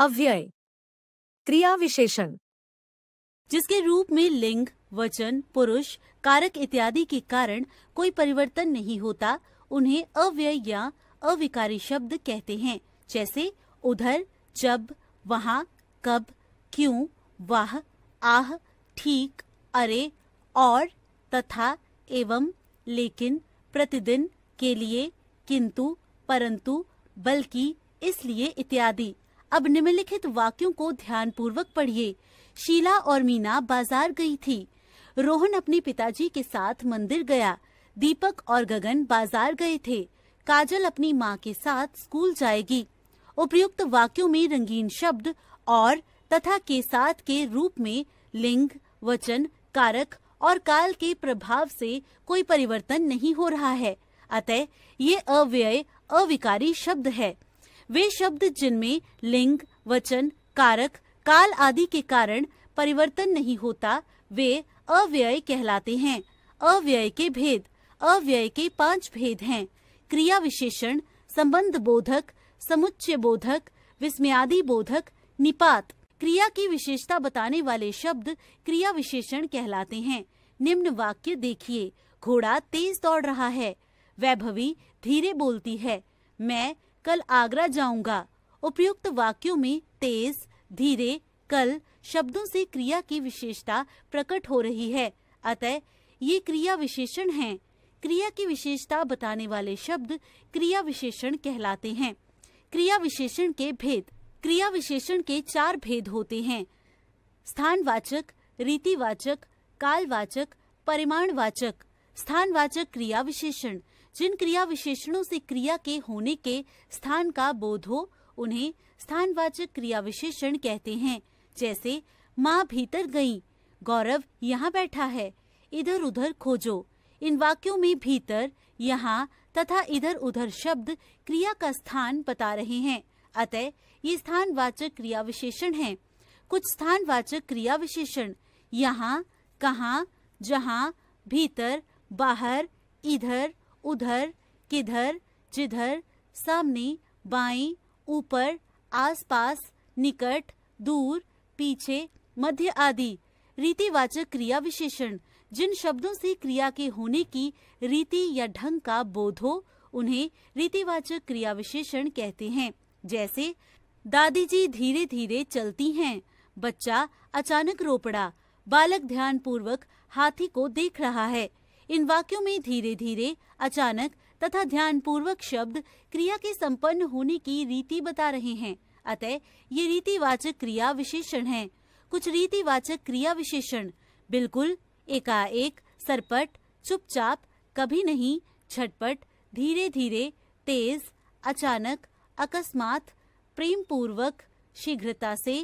अव्यय क्रिया विशेषण जिसके रूप में लिंग वचन पुरुष कारक इत्यादि के कारण कोई परिवर्तन नहीं होता उन्हें अव्यय या अविकारी शब्द कहते हैं जैसे उधर जब वहाँ कब क्यों वह आह ठीक अरे और तथा एवं लेकिन प्रतिदिन के लिए किंतु परंतु बल्कि इसलिए इत्यादि अब निम्नलिखित वाक्यों को ध्यानपूर्वक पढ़िए शीला और मीना बाजार गई थी रोहन अपने पिताजी के साथ मंदिर गया दीपक और गगन बाजार गए थे काजल अपनी माँ के साथ स्कूल जाएगी उपयुक्त वाक्यों में रंगीन शब्द और तथा के साथ के रूप में लिंग वचन कारक और काल के प्रभाव से कोई परिवर्तन नहीं हो रहा है अतः ये अव्यय अविकारी शब्द है वे शब्द जिनमें लिंग वचन कारक काल आदि के कारण परिवर्तन नहीं होता वे अव्यय कहलाते हैं अव्यय के भेद अव्यय के पांच भेद हैं क्रिया विशेषण संबंध बोधक समुच्चय बोधक विस्मयादि बोधक निपात क्रिया की विशेषता बताने वाले शब्द क्रिया विशेषण कहलाते हैं निम्न वाक्य देखिए घोड़ा तेज दौड़ रहा है वैभवी धीरे बोलती है मैं कल आगरा जाऊंगा उपयुक्त वाक्यों में तेज धीरे कल शब्दों से क्रिया की विशेषता प्रकट हो रही है अतः ये क्रिया विशेषण हैं। क्रिया की विशेषता बताने वाले शब्द क्रिया विशेषण कहलाते हैं क्रिया विशेषण के भेद क्रिया विशेषण के चार भेद होते हैं स्थानवाचक रीतिवाचक कालवाचक परिमाणवाचक स्थानवाचक क्रिया विशेषण जिन क्रिया विशेषणों से क्रिया के होने के स्थान का बोध हो उन्हें स्थानवाचक क्रिया विशेषण कहते हैं जैसे माँ भीतर गई गौरव यहाँ बैठा है इधर उधर खोजो इन वाक्यों में भीतर यहाँ तथा इधर उधर शब्द क्रिया का स्थान बता रहे हैं अतः ये स्थानवाचक क्रिया विशेषण है कुछ स्थानवाचक क्रिया विशेषण यहाँ कहाँ जहाँ भीतर बाहर इधर उधर किधर जिधर सामने बाई ऊपर आसपास निकट दूर पीछे मध्य आदि रीतिवाचक क्रिया विशेषण जिन शब्दों से क्रिया के होने की रीति या ढंग का बोध हो उन्हें रीतिवाचक क्रिया विशेषण कहते हैं जैसे दादी जी धीरे धीरे चलती हैं बच्चा अचानक रोपड़ा बालक ध्यान पूर्वक हाथी को देख रहा है इन वाक्यों में धीरे धीरे अचानक तथा ध्यानपूर्वक शब्द क्रिया के संपन्न होने की रीति बता रहे हैं अतः ये रीतिवाचक क्रिया विशेषण है कुछ रीतिवाचक क्रिया विशेषण बिल्कुल एकाएक सरपट चुपचाप कभी नहीं छटपट धीरे धीरे तेज अचानक अकस्मात प्रेम पूर्वक शीघ्रता से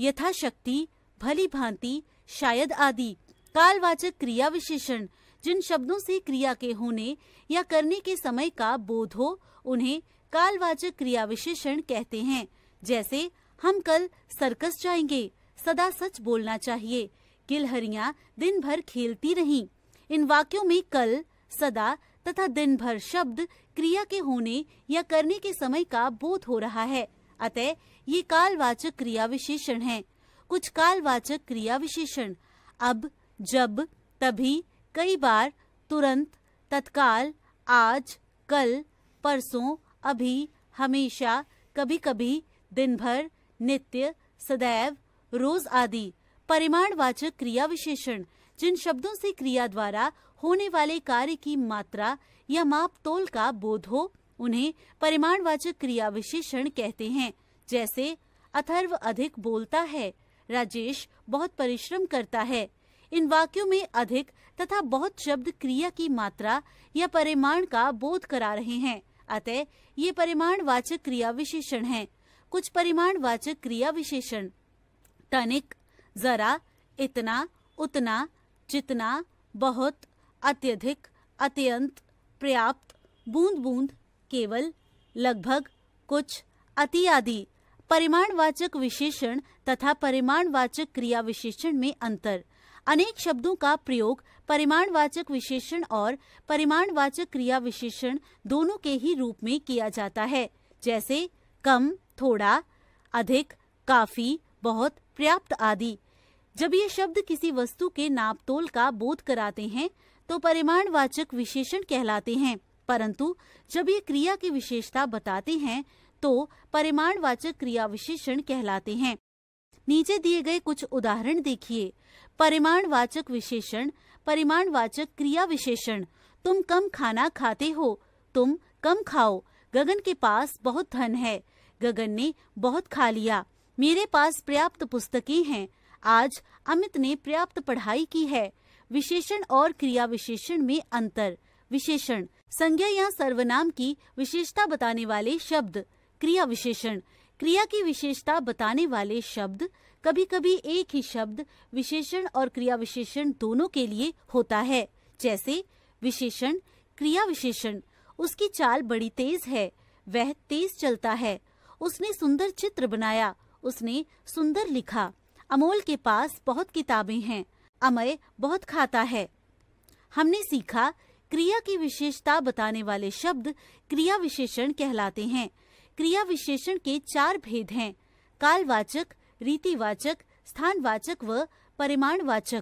यथाशक्ति भली भांति शायद आदि कालवाचक क्रिया विशेषण जिन शब्दों से क्रिया के होने या करने के समय का बोध हो उन्हें कालवाचक क्रिया विशेषण कहते हैं जैसे हम कल सर्कस जाएंगे सदा सच बोलना चाहिए गिलहरिया दिन भर खेलती रही इन वाक्यों में कल सदा तथा दिन भर शब्द क्रिया के होने या करने के समय का बोध हो रहा है अतः ये कालवाचक क्रिया विशेषण है कुछ कालवाचक क्रिया विशेषण अब जब तभी कई बार तुरंत तत्काल आज कल परसों अभी हमेशा कभी कभी दिन भर नित्य सदैव रोज आदि परिमाणवाचक क्रिया विशेषण जिन शब्दों से क्रिया द्वारा होने वाले कार्य की मात्रा या माप तोल का बोध हो उन्हें परिमाणवाचक क्रिया विशेषण कहते हैं जैसे अथर्व अधिक बोलता है राजेश बहुत परिश्रम करता है इन वाक्यों में अधिक तथा बहुत शब्द क्रिया की मात्रा या परिमाण का बोध करा रहे हैं अतः ये परिमाण वाचक क्रिया विशेषण है कुछ परिमाण वाचक क्रिया विशेषण तनिक जरा इतना उतना जितना बहुत अत्यधिक अत्यंत पर्याप्त बूंद बूंद केवल लगभग कुछ अति आदि परिमाण वाचक विशेषण तथा परिमाण वाचक क्रिया विशेषण में अंतर अनेक शब्दों का प्रयोग परिमाणवाचक विशेषण और परिमाणवाचक क्रिया विशेषण दोनों के ही रूप में किया जाता है जैसे कम थोड़ा अधिक काफी बहुत पर्याप्त आदि जब ये शब्द किसी वस्तु के नापतोल का बोध कराते हैं तो परिमाणवाचक विशेषण कहलाते हैं परंतु जब ये क्रिया की विशेषता बताते हैं तो परिमाणवाचक क्रिया विशेषण कहलाते हैं नीचे दिए गए कुछ उदाहरण देखिए परिमाणवाचक विशेषण परिमाणवाचक क्रिया विशेषण तुम कम खाना खाते हो तुम कम खाओ गगन के पास बहुत धन है गगन ने बहुत खा लिया मेरे पास पर्याप्त पुस्तकें हैं आज अमित ने पर्याप्त पढ़ाई की है विशेषण और क्रिया विशेषण में अंतर विशेषण संज्ञा या सर्वनाम की विशेषता बताने वाले शब्द क्रिया विशेषण क्रिया की विशेषता बताने वाले शब्द कभी कभी एक ही शब्द विशेषण और क्रिया विशेषण दोनों के लिए होता है जैसे विशेषण क्रिया विशेषण उसकी चाल बड़ी तेज है वह तेज चलता है उसने सुंदर चित्र बनाया उसने सुंदर लिखा अमोल के पास बहुत किताबें हैं अमय बहुत खाता है हमने सीखा क्रिया की विशेषता बताने वाले शब्द क्रिया विशेषण कहलाते हैं क्रिया विशेषण के चार भेद हैं कालवाचक रीतिवाचक स्थानवाचक व परिमाणवाचक